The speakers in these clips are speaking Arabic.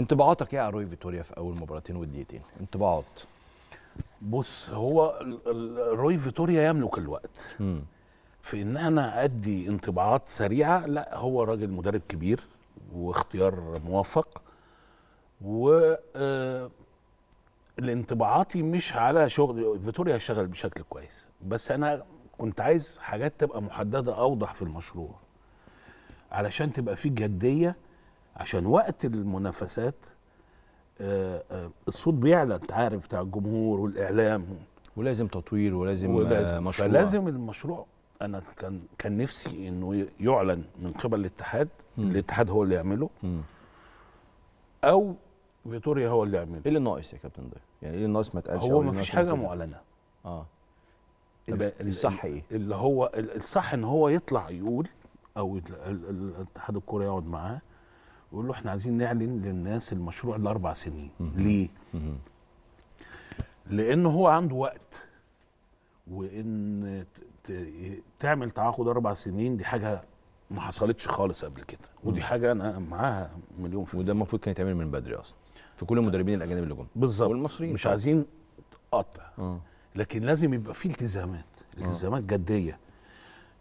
انطباعاتك ايه على روي فيتوريا في اول مباراتين والدقيقتين انطباعات بص هو روي فيتوريا يملك الوقت م. في ان انا ادي انطباعات سريعه لا هو راجل مدرب كبير واختيار موفق و آه، الانطباعاتي مش على شغل فيتوريا شغل بشكل كويس بس انا كنت عايز حاجات تبقى محدده اوضح في المشروع علشان تبقى فيه جديه عشان وقت المنافسات آه، آه، الصوت بيعلى انت عارف بتاع الجمهور والاعلام ولازم تطوير ولازم, آه، ولازم مشروع فلازم المشروع انا كان كان نفسي انه يعلن من قبل الاتحاد م. الاتحاد هو اللي يعمله م. او فيتوريا هو اللي يعمله ايه اللي ناقص يا كابتن ضيف؟ يعني ايه اللي ناقص ما اتقالش هو ما فيش حاجه معلنه اه الصح ايه؟ اللي هو الصح ان هو يطلع يقول او الاتحاد الكوري يقعد معاه يقول له احنا عايزين نعلن للناس المشروع لاربع سنين ليه؟ لان هو عنده وقت وان تعمل تعاقد اربع سنين دي حاجه ما حصلتش خالص قبل كده ودي حاجه انا معاها مليون في وده المفروض كان يتعمل من بدري اصلا في كل المدربين الاجانب اللي جم بالظبط والمصريين مش عايزين قطع أه. لكن لازم يبقى في التزامات التزامات أه. جديه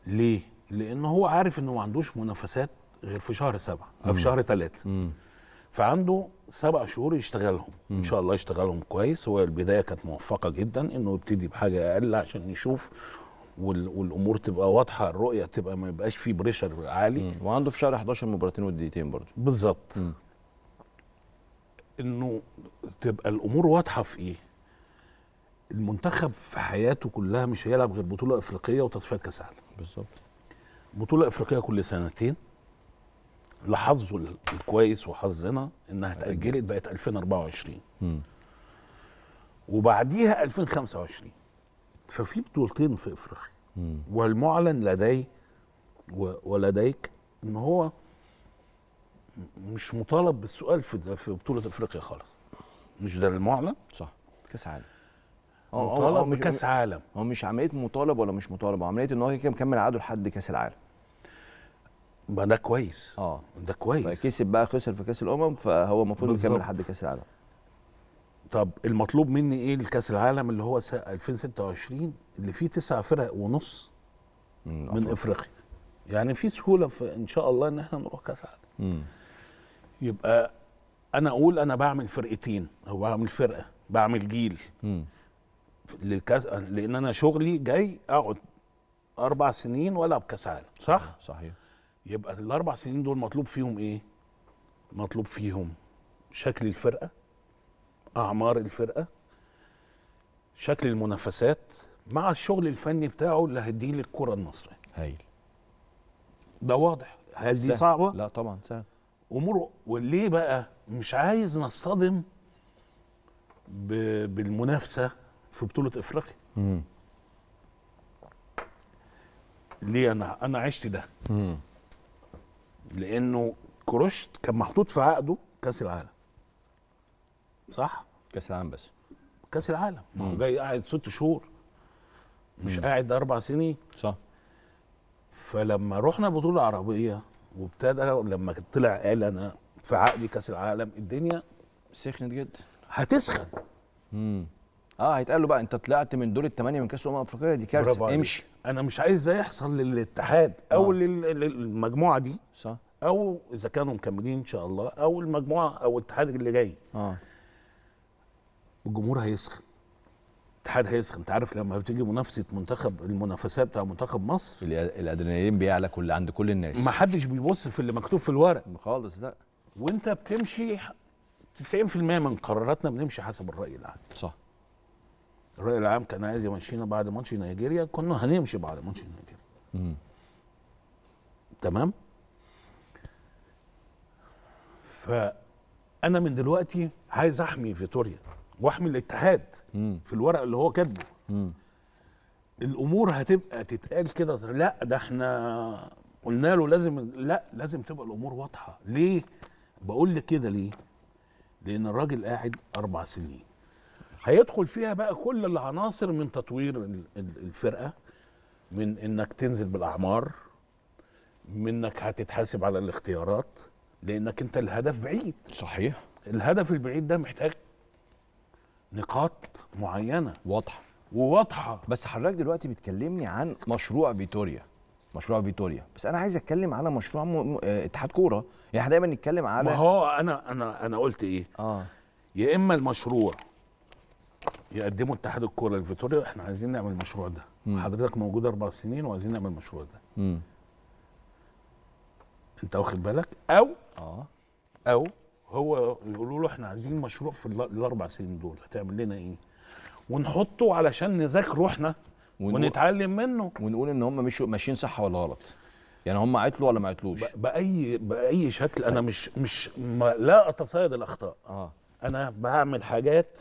ليه؟ لان هو عارف انه ما عندوش منافسات غير في شهر سبعة أو في شهر ثلاثة فعنده سبع شهور يشتغلهم مم. ان شاء الله يشتغلهم كويس هو البدايه كانت موفقه جدا انه يبتدي بحاجه اقل عشان يشوف وال... والامور تبقى واضحه الرؤيه تبقى ما يبقاش فيه بريشر عالي مم. وعنده في شهر 11 مباراتين ودقيقتين برضه بالظبط انه تبقى الامور واضحه في ايه المنتخب في حياته كلها مش هيلعب غير بطوله افريقيه وتصفيات كاس عالم بالظبط بطوله افريقيه كل سنتين لحظه الكويس وحظنا انها اتاجلت بقت 2024 وبعديها 2025 ففي بطولتين في افريقيا والمعلن لدي ولديك ان هو مش مطالب بالسؤال في في بطوله افريقيا خالص مش ده المعلن صح كاس عالم مطالب بكاس عالم هو مش عمليه مطالب ولا مش مطالب عمليه ان هو كده مكمل عقده لحد كاس العالم ما ده كويس اه ده كويس فكسب بقى خسر في كاس الامم فهو المفروض يكمل لحد كاس العالم طب المطلوب مني ايه لكاس العالم اللي هو 2026 اللي فيه تسع فرق ونص من, أفريقيا. يعني في سهوله في ان شاء الله ان احنا نروح كاس العالم يبقى انا اقول انا بعمل فرقتين او بعمل فرقه بعمل جيل لكاس لان انا شغلي جاي اقعد اربع سنين والعب كاس عالم صح؟ صحيح يبقى الاربع سنين دول مطلوب فيهم ايه مطلوب فيهم شكل الفرقه اعمار الفرقه شكل المنافسات مع الشغل الفني بتاعه اللي هيديه للكره المصريه هايل ده واضح هل دي صعبه لا طبعا سهل اموره وليه بقى مش عايز نصطدم ب... بالمنافسه في بطوله افريقيا ليه انا انا عشت ده مم. لانه كروشت كان محطوط في عقده كاس العالم صح كاس العالم بس كاس العالم ما هو جاي قاعد ست شهور مش مم. قاعد اربع سنين صح فلما رحنا بطوله عربيه وابتدى لما طلع قال انا في عقدي كاس العالم الدنيا سخنت جدا هتسخن امم اه هيتقال له بقى انت طلعت من دور الثمانيه من كاس الامم الافريقيه دي كارثه امشي انا مش عايز ده يحصل للاتحاد آه. او آه. للمجموعه دي صح او اذا كانوا مكملين ان شاء الله او المجموعه او الاتحاد اللي جاي اه الجمهور هيسخن الاتحاد هيسخن انت عارف لما بتيجي منافسه منتخب المنافسات بتاع منتخب مصر الادرينالين بيعلى كل عند كل الناس ما حدش بيبص في اللي مكتوب في الورق خالص لا وانت بتمشي 90% من قراراتنا بنمشي حسب الراي العام صح الرأي العام كان عايز يمشينا بعد ماتش نيجيريا كنا هنمشي بعد ماتش نيجيريا تمام فأنا من دلوقتي عايز أحمي فيتوريا واحمي الاتحاد مم. في الورق اللي هو كاتبه الامور هتبقى تتقال كده لا ده احنا قلنا له لازم لا لازم تبقى الامور واضحه ليه بقول لك كده ليه لان الراجل قاعد اربع سنين هيدخل فيها بقى كل العناصر من تطوير الفرقه من انك تنزل بالاعمار منك هتتحاسب على الاختيارات لانك انت الهدف بعيد صحيح الهدف البعيد ده محتاج نقاط معينه واضحه وواضحه بس حضرتك دلوقتي بتكلمني عن مشروع فيتوريا مشروع فيتوريا بس انا عايز اتكلم على مشروع م... آه، اتحاد كوره يعني احنا دايما نتكلم على ما هو انا انا انا قلت ايه اه يا اما المشروع يقدموا اتحاد الكوره لفيتوريا احنا عايزين نعمل المشروع ده مم. حضرتك موجود اربع سنين وعايزين نعمل المشروع ده مم. انت واخد بالك او اه او هو يقولوا له احنا عايزين مشروع في الاربع سنين دول هتعمل لنا ايه ونحطه علشان نذاكره احنا ونتعلم منه ونقول ان هم مش ماشيين صح ولا غلط يعني هم عيطلوا ولا ما عيطلوش باي باي شكل انا مش مش ما لا اتصيد الاخطاء اه انا بعمل حاجات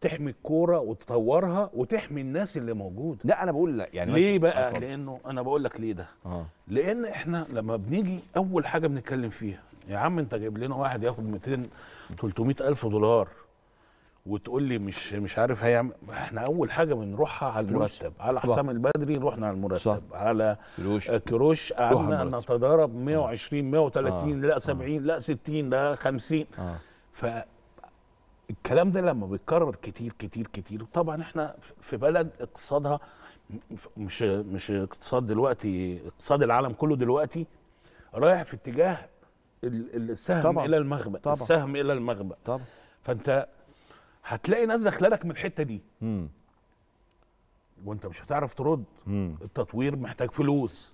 تحمي الكوره وتطورها وتحمي الناس اللي موجوده لا انا بقول لا يعني ليه بقى أطلع. لانه انا بقول لك ليه ده آه. لان احنا لما بنيجي اول حاجه بنتكلم فيها يا عم انت جايب لنا واحد ياخد 200 300 الف دولار وتقول لي مش مش عارف هيعمل احنا اول حاجه بنروحها على المرتب على حسام البدري رحنا على المرتب صح. على آه، كروش كروش قعدنا نتضارب 120 آه. 130 آه. لا 70 آه. لا 60 لا 50 آه. ف الكلام ده لما بيتكرر كتير كتير كتير طبعا احنا في بلد اقتصادها مش مش اقتصاد دلوقتي اقتصاد العالم كله دلوقتي رايح في اتجاه السهم طبعًا. الى المغبى طبعًا. السهم الى المغبى طبعًا. فانت هتلاقي ناس داخله لك من الحته دي مم. وانت مش هتعرف ترد مم. التطوير محتاج فلوس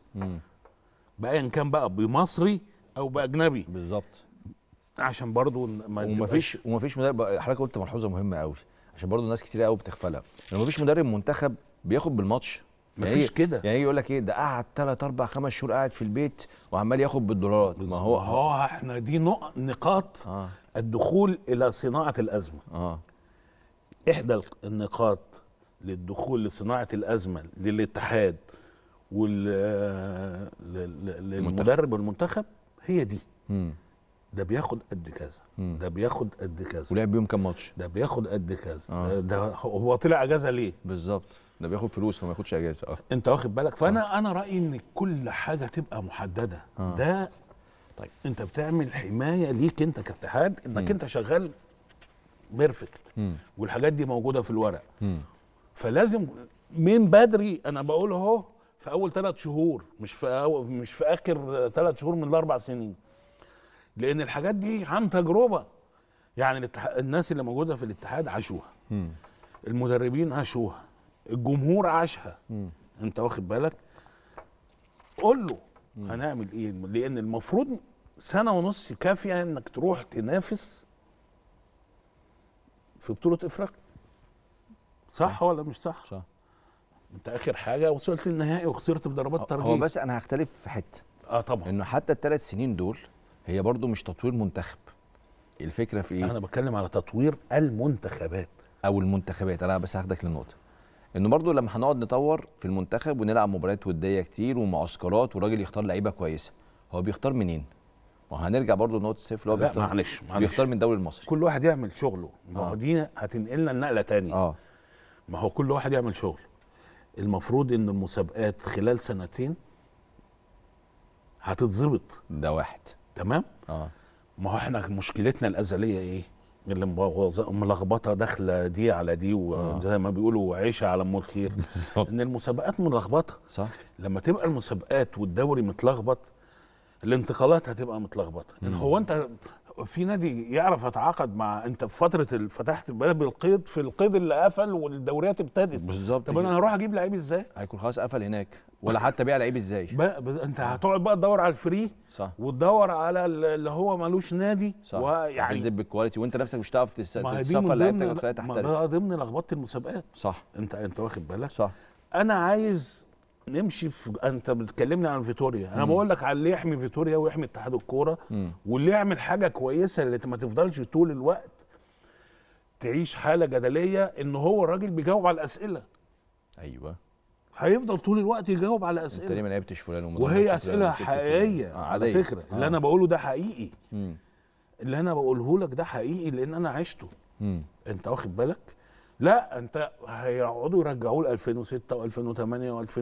بايا كان بقى بمصري او باجنبي بالظبط عشان برضو ما ومفيش ومفيش مدرب حضرتك قلت ملحوظه مهمه قوي عشان برضو ناس كتير قوي بتغفلها لما مفيش مدرب منتخب بياخد بالماتش مفيش يعني إيه؟ كده يعني إيه يقول لك ايه ده قعد ثلاث اربع خمس شهور قاعد في البيت وعمال ياخد بالدولارات ما هو اه احنا دي نقاط آه. الدخول الى صناعه الازمه اه احدى النقاط للدخول لصناعه الازمه للاتحاد وللمدرب آه، والمنتخب هي دي مم. ده بياخد قد كذا ده بياخد قد كذا ولعب بيهم كام ماتش ده بياخد قد كذا آه. ده هو طلع اجازه ليه بالظبط ده بياخد فلوس فما ياخدش اجازه اه انت واخد بالك فانا آه. انا رايي ان كل حاجه تبقى محدده آه. ده طيب انت بتعمل حمايه ليك انت كاتحاد انك مم. انت شغال بيرفكت والحاجات دي موجوده في الورق مم. فلازم من بدري انا بقول اهو في اول ثلاث شهور مش في أول مش في اخر ثلاث شهور من الاربع سنين لان الحاجات دي عن تجربه يعني الناس اللي موجوده في الاتحاد عاشوها المدربين عاشوها الجمهور عاشها انت واخد بالك قول له هنعمل ايه لان المفروض سنه ونص كافيه انك تروح تنافس في بطوله افريقيا صح, صح ولا مش صح؟ صح انت اخر حاجه وصلت النهائي وخسرت بضربات ترجيح هو بس انا هختلف في حته اه طبعا انه حتى الثلاث سنين دول هي برضو مش تطوير منتخب الفكره في ايه انا بتكلم على تطوير المنتخبات او المنتخبات انا بس هاخدك للنقطه انه برضو لما هنقعد نطور في المنتخب ونلعب مباريات وديه كتير ومعسكرات وراجل يختار لعيبه كويسه هو بيختار منين وهنرجع برضه لنقطه الصفر اللي هو بيختار معلش معلش بيختار من الدوري المصري كل واحد يعمل شغله ما هو آه. دي هتنقلنا النقله تاني اه ما هو كل واحد يعمل شغل المفروض ان المسابقات خلال سنتين هتتظبط ده واحد تمام اه ما هو احنا مشكلتنا الازليه ايه اللي ملخبطه داخله دي على دي وزي آه. ما بيقولوا عيشه على ام الخير ان المسابقات ملخبطه صح لما تبقى المسابقات والدوري متلخبط الانتقالات هتبقى متلخبطه ان هو انت في نادي يعرف يتعاقد مع انت في فتره فتحت باب القيد في القيد اللي قفل والدوريات ابتدت بالظبط طب انا هروح اجيب لعيب ازاي؟ هيكون خلاص قفل هناك ولا حتى بيع لعيب ازاي؟ بقى انت هتقعد بقى تدور على الفري صح وتدور على اللي هو مالوش نادي صح ويعني تنزل بالكواليتي وانت نفسك مش هتعرف تس... تتصفى لعيبتك تحترف ما ده ضمن لخبطه المسابقات صح انت انت واخد بالك؟ صح انا عايز نمشي في انت بتكلمني عن فيتوريا انا بقول لك على اللي يحمي فيتوريا ويحمي اتحاد الكوره واللي يعمل حاجه كويسه اللي ما تفضلش طول الوقت تعيش حاله جدليه ان هو الراجل بيجاوب على الاسئله ايوه هيفضل طول الوقت يجاوب على اسئله انت ليه ما لعبتش فلان وهي اسئله حقيقيه آه على فكره آه. اللي انا آه. بقوله ده حقيقي مم. اللي انا بقوله لك ده حقيقي لان انا عشته مم. انت واخد بالك لا انت هيقعدوا يرجعوه ل 2006 و2008 و2000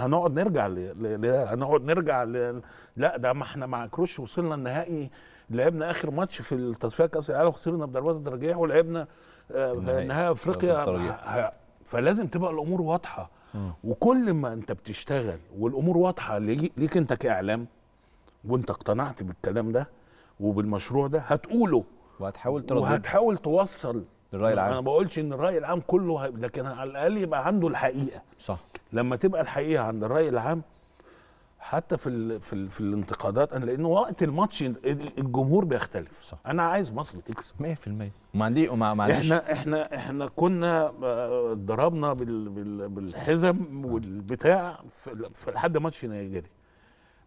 هنقعد نرجع ل... ل... هنقعد نرجع ل... لا ده ما احنا مع كروش وصلنا النهائي لعبنا اخر ماتش في التصفيات كاس العالم خسرنا بضربات الترجيح ولعبنا آه، نهائي افريقيا ه... فلازم تبقى الامور واضحه م. وكل ما انت بتشتغل والامور واضحه ليك, ليك انت كاعلام وانت اقتنعت بالكلام ده وبالمشروع ده هتقوله وهتحاول ترد وهتحاول توصل الراي العام انا بقولش ان الراي العام كله لكن على الاقل يبقى عنده الحقيقه صح لما تبقى الحقيقه عند الراي العام حتى في ال في, ال في الانتقادات انا لانه وقت الماتش الجمهور بيختلف صح. انا عايز مصر تكسب 100% ما عندي وما احنا احنا احنا كنا آه، ضربنا بال بال بالحزم والبتاع في لحد ماتش نيجيريا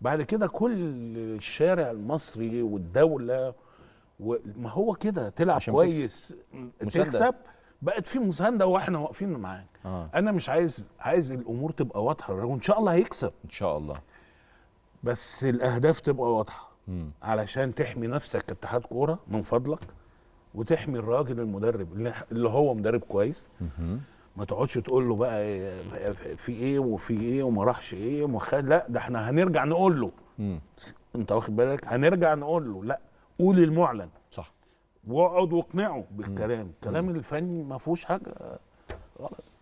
بعد كده كل الشارع المصري والدوله وما هو كده تلعب كويس تكسب بقت في مسانده واحنا واقفين معاك آه. انا مش عايز عايز الامور تبقى واضحه وان شاء الله هيكسب ان شاء الله بس الاهداف تبقى واضحه مم. علشان تحمي نفسك كاتحاد كوره من فضلك وتحمي الراجل المدرب اللي هو مدرب كويس مم. ما تقعدش تقول له بقى إيه، في ايه وفي ايه وما راحش ايه لا ده احنا هنرجع نقول له مم. انت واخد بالك هنرجع نقول له لا قول المعلن صح واقعد واقنعه بالكلام الكلام الفني ما فيهوش حاجه غلط